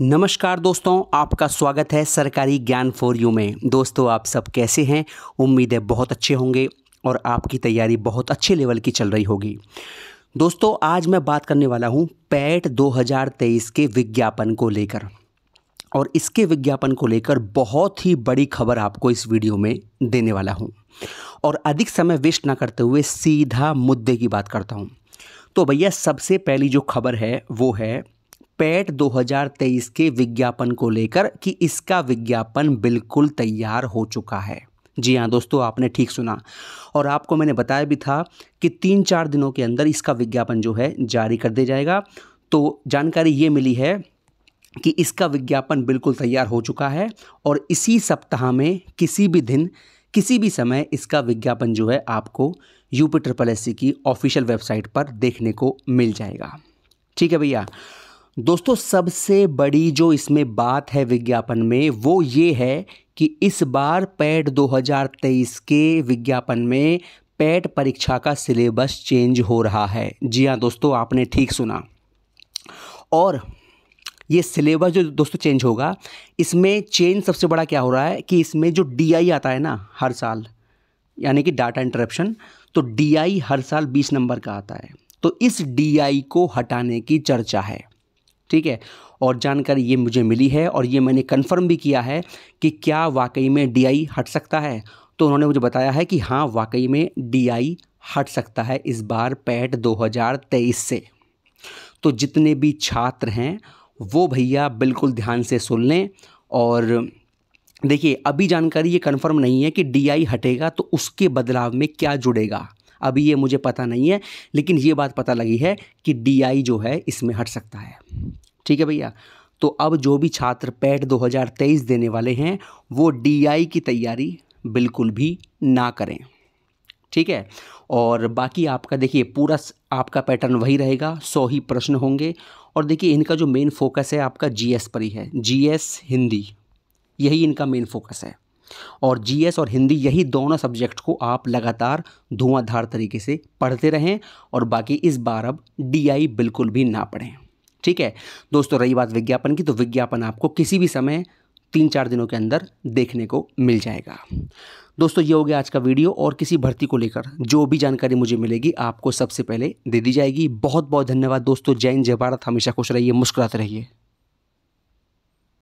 नमस्कार दोस्तों आपका स्वागत है सरकारी ज्ञान फॉर यू में दोस्तों आप सब कैसे हैं उम्मीद है बहुत अच्छे होंगे और आपकी तैयारी बहुत अच्छे लेवल की चल रही होगी दोस्तों आज मैं बात करने वाला हूं पैट 2023 के विज्ञापन को लेकर और इसके विज्ञापन को लेकर बहुत ही बड़ी खबर आपको इस वीडियो में देने वाला हूँ और अधिक समय वेस्ट ना करते हुए सीधा मुद्दे की बात करता हूँ तो भैया सबसे पहली जो खबर है वो है पैट 2023 के विज्ञापन को लेकर कि इसका विज्ञापन बिल्कुल तैयार हो चुका है जी हाँ दोस्तों आपने ठीक सुना और आपको मैंने बताया भी था कि तीन चार दिनों के अंदर इसका विज्ञापन जो है जारी कर दिया जाएगा तो जानकारी ये मिली है कि इसका विज्ञापन बिल्कुल तैयार हो चुका है और इसी सप्ताह में किसी भी दिन किसी भी समय इसका विज्ञापन जो है आपको यूपी ट्रिपल एस की ऑफिशियल वेबसाइट पर देखने को मिल जाएगा ठीक है भैया दोस्तों सबसे बड़ी जो इसमें बात है विज्ञापन में वो ये है कि इस बार पैट 2023 के विज्ञापन में पैट परीक्षा का सिलेबस चेंज हो रहा है जी हाँ दोस्तों आपने ठीक सुना और ये सिलेबस जो दोस्तों चेंज होगा इसमें चेंज सबसे बड़ा क्या हो रहा है कि इसमें जो डीआई आता है ना हर साल यानी कि डाटा इंटरप्शन तो डीआई हर साल 20 नंबर का आता है तो इस डीआई को हटाने की चर्चा है ठीक है और जानकारी ये मुझे मिली है और ये मैंने कन्फर्म भी किया है कि क्या वाकई में डी हट सकता है तो उन्होंने मुझे बताया है कि हाँ वाकई में डी हट सकता है इस बार पैट 2023 से तो जितने भी छात्र हैं वो भैया बिल्कुल ध्यान से सुन लें और देखिए अभी जानकारी ये कंफर्म नहीं है कि डीआई हटेगा तो उसके बदलाव में क्या जुड़ेगा अभी ये मुझे पता नहीं है लेकिन ये बात पता लगी है कि डीआई जो है इसमें हट सकता है ठीक है भैया तो अब जो भी छात्र पैट 2023 देने वाले हैं वो डीआई की तैयारी बिल्कुल भी ना करें ठीक है और बाकी आपका देखिए पूरा आपका पैटर्न वही रहेगा सौ ही प्रश्न होंगे और देखिए इनका जो मेन फोकस है आपका जीएस पर ही है जीएस हिंदी यही इनका मेन फोकस है और जीएस और हिंदी यही दोनों सब्जेक्ट को आप लगातार धुआंधार तरीके से पढ़ते रहें और बाकी इस बार अब डी बिल्कुल भी ना पढ़ें ठीक है दोस्तों रही बात विज्ञापन की तो विज्ञापन आपको किसी भी समय तीन चार दिनों के अंदर देखने को मिल जाएगा दोस्तों ये हो गया आज का वीडियो और किसी भर्ती को लेकर जो भी जानकारी मुझे मिलेगी आपको सबसे पहले दे दी जाएगी बहुत बहुत धन्यवाद दोस्तों जैन जय भारत हमेशा खुश रहिए मुस्कुराते रहिए